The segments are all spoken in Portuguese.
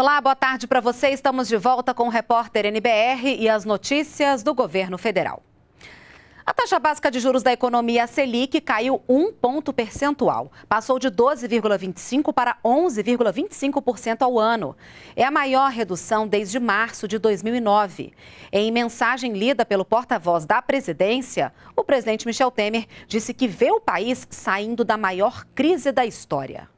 Olá, boa tarde para você. Estamos de volta com o repórter NBR e as notícias do governo federal. A taxa básica de juros da economia Selic caiu um ponto percentual. Passou de 12,25% para 11,25% ao ano. É a maior redução desde março de 2009. Em mensagem lida pelo porta-voz da presidência, o presidente Michel Temer disse que vê o país saindo da maior crise da história.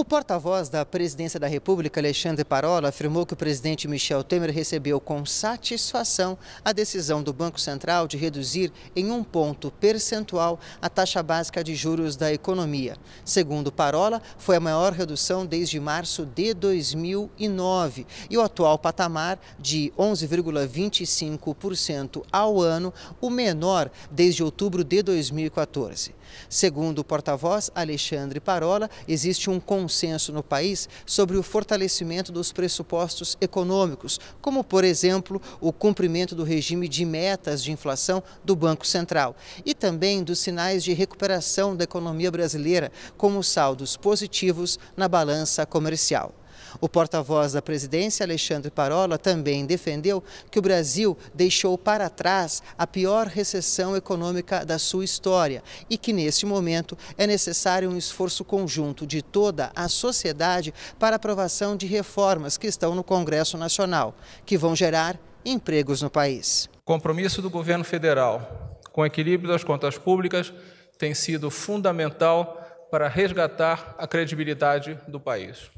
O porta-voz da Presidência da República, Alexandre Parola, afirmou que o presidente Michel Temer recebeu com satisfação a decisão do Banco Central de reduzir em um ponto percentual a taxa básica de juros da economia. Segundo Parola, foi a maior redução desde março de 2009 e o atual patamar de 11,25% ao ano, o menor desde outubro de 2014. Segundo o porta-voz Alexandre Parola, existe um consenso consenso no país sobre o fortalecimento dos pressupostos econômicos, como, por exemplo, o cumprimento do regime de metas de inflação do Banco Central e também dos sinais de recuperação da economia brasileira, como saldos positivos na balança comercial. O porta-voz da presidência, Alexandre Parola, também defendeu que o Brasil deixou para trás a pior recessão econômica da sua história e que, neste momento, é necessário um esforço conjunto de toda a sociedade para a aprovação de reformas que estão no Congresso Nacional, que vão gerar empregos no país. Compromisso do governo federal com o equilíbrio das contas públicas tem sido fundamental para resgatar a credibilidade do país.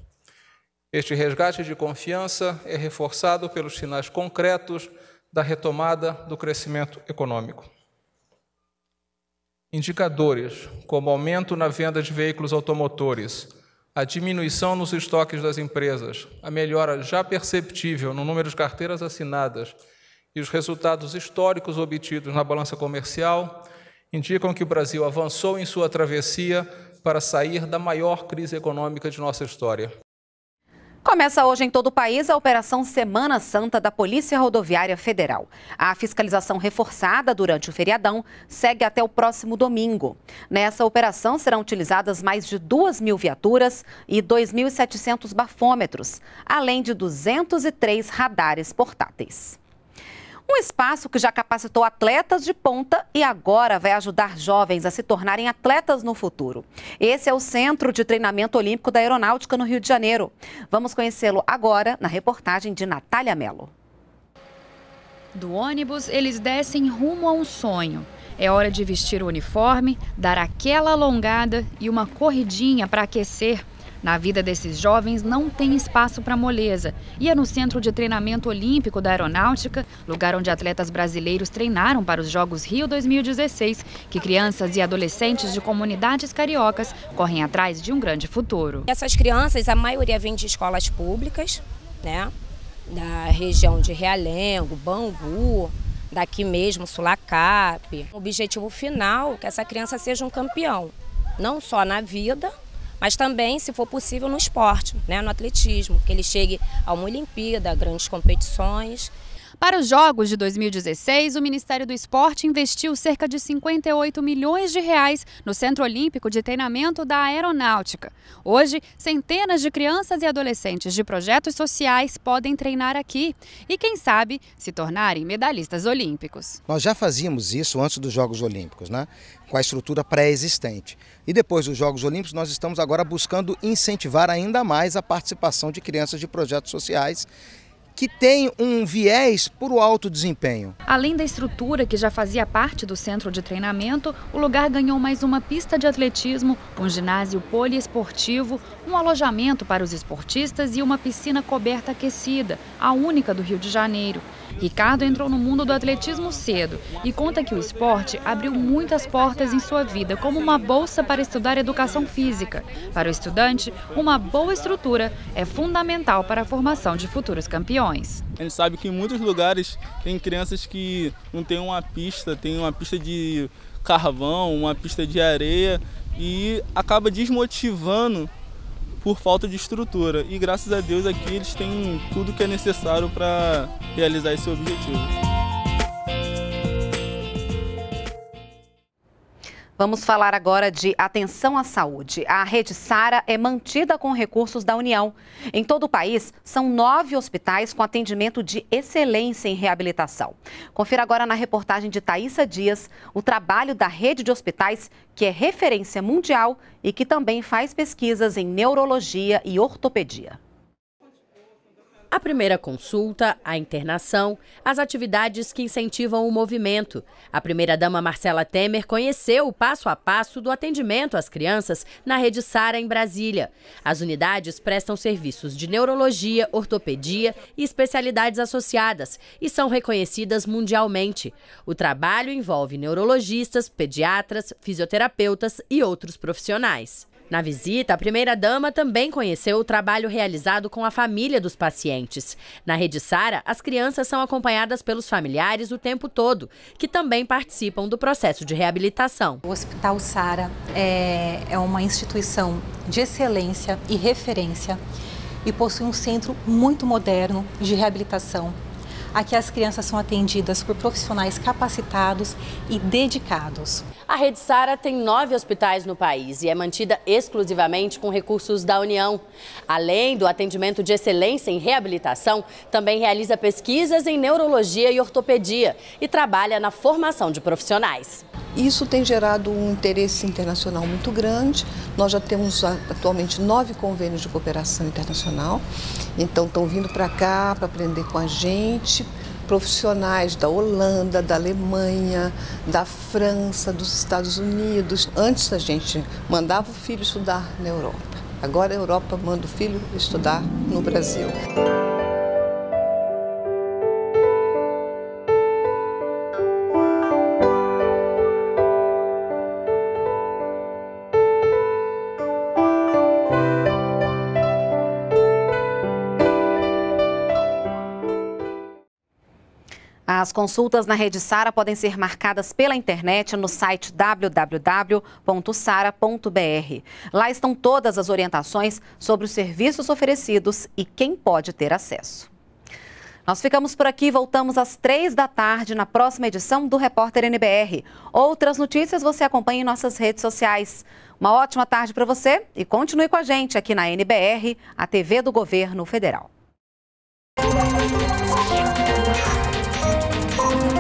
Este resgate de confiança é reforçado pelos sinais concretos da retomada do crescimento econômico. Indicadores como aumento na venda de veículos automotores, a diminuição nos estoques das empresas, a melhora já perceptível no número de carteiras assinadas e os resultados históricos obtidos na balança comercial indicam que o Brasil avançou em sua travessia para sair da maior crise econômica de nossa história. Começa hoje em todo o país a Operação Semana Santa da Polícia Rodoviária Federal. A fiscalização reforçada durante o feriadão segue até o próximo domingo. Nessa operação serão utilizadas mais de 2 mil viaturas e 2.700 bafômetros, além de 203 radares portáteis. Um espaço que já capacitou atletas de ponta e agora vai ajudar jovens a se tornarem atletas no futuro. Esse é o Centro de Treinamento Olímpico da Aeronáutica no Rio de Janeiro. Vamos conhecê-lo agora na reportagem de Natália Mello. Do ônibus, eles descem rumo a um sonho. É hora de vestir o uniforme, dar aquela alongada e uma corridinha para aquecer na vida desses jovens não tem espaço para moleza. E é no Centro de Treinamento Olímpico da Aeronáutica, lugar onde atletas brasileiros treinaram para os Jogos Rio 2016, que crianças e adolescentes de comunidades cariocas correm atrás de um grande futuro. Essas crianças, a maioria vem de escolas públicas, né? Da região de Realengo, Bangu, daqui mesmo, Sulacap. O objetivo final é que essa criança seja um campeão, não só na vida, mas também, se for possível, no esporte, né, no atletismo, que ele chegue a uma Olimpíada, a grandes competições. Para os Jogos de 2016, o Ministério do Esporte investiu cerca de 58 milhões de reais no Centro Olímpico de Treinamento da Aeronáutica. Hoje, centenas de crianças e adolescentes de projetos sociais podem treinar aqui e, quem sabe, se tornarem medalhistas olímpicos. Nós já fazíamos isso antes dos Jogos Olímpicos, né? com a estrutura pré-existente. E depois dos Jogos Olímpicos, nós estamos agora buscando incentivar ainda mais a participação de crianças de projetos sociais que tem um viés para o alto desempenho. Além da estrutura que já fazia parte do centro de treinamento, o lugar ganhou mais uma pista de atletismo, um ginásio poliesportivo, um alojamento para os esportistas e uma piscina coberta aquecida, a única do Rio de Janeiro. Ricardo entrou no mundo do atletismo cedo e conta que o esporte abriu muitas portas em sua vida, como uma bolsa para estudar educação física. Para o estudante, uma boa estrutura é fundamental para a formação de futuros campeões opções. A gente sabe que em muitos lugares tem crianças que não tem uma pista, tem uma pista de carvão, uma pista de areia e acaba desmotivando por falta de estrutura. E graças a Deus aqui eles têm tudo que é necessário para realizar esse objetivo. Vamos falar agora de atenção à saúde. A rede Sara é mantida com recursos da União. Em todo o país, são nove hospitais com atendimento de excelência em reabilitação. Confira agora na reportagem de Thaisa Dias o trabalho da rede de hospitais, que é referência mundial e que também faz pesquisas em neurologia e ortopedia. A primeira consulta, a internação, as atividades que incentivam o movimento. A primeira-dama Marcela Temer conheceu o passo a passo do atendimento às crianças na Rede Sara em Brasília. As unidades prestam serviços de neurologia, ortopedia e especialidades associadas e são reconhecidas mundialmente. O trabalho envolve neurologistas, pediatras, fisioterapeutas e outros profissionais. Na visita, a primeira-dama também conheceu o trabalho realizado com a família dos pacientes. Na Rede Sara, as crianças são acompanhadas pelos familiares o tempo todo, que também participam do processo de reabilitação. O Hospital Sara é, é uma instituição de excelência e referência e possui um centro muito moderno de reabilitação Aqui as crianças são atendidas por profissionais capacitados e dedicados. A Rede Sara tem nove hospitais no país e é mantida exclusivamente com recursos da União. Além do atendimento de excelência em reabilitação, também realiza pesquisas em neurologia e ortopedia e trabalha na formação de profissionais. Isso tem gerado um interesse internacional muito grande. Nós já temos atualmente nove convênios de cooperação internacional. Então, estão vindo para cá para aprender com a gente profissionais da Holanda, da Alemanha, da França, dos Estados Unidos. Antes a gente mandava o filho estudar na Europa. Agora a Europa manda o filho estudar no Brasil. As consultas na Rede Sara podem ser marcadas pela internet no site www.sara.br. Lá estão todas as orientações sobre os serviços oferecidos e quem pode ter acesso. Nós ficamos por aqui, voltamos às três da tarde na próxima edição do Repórter NBR. Outras notícias você acompanha em nossas redes sociais. Uma ótima tarde para você e continue com a gente aqui na NBR, a TV do Governo Federal. Thank you.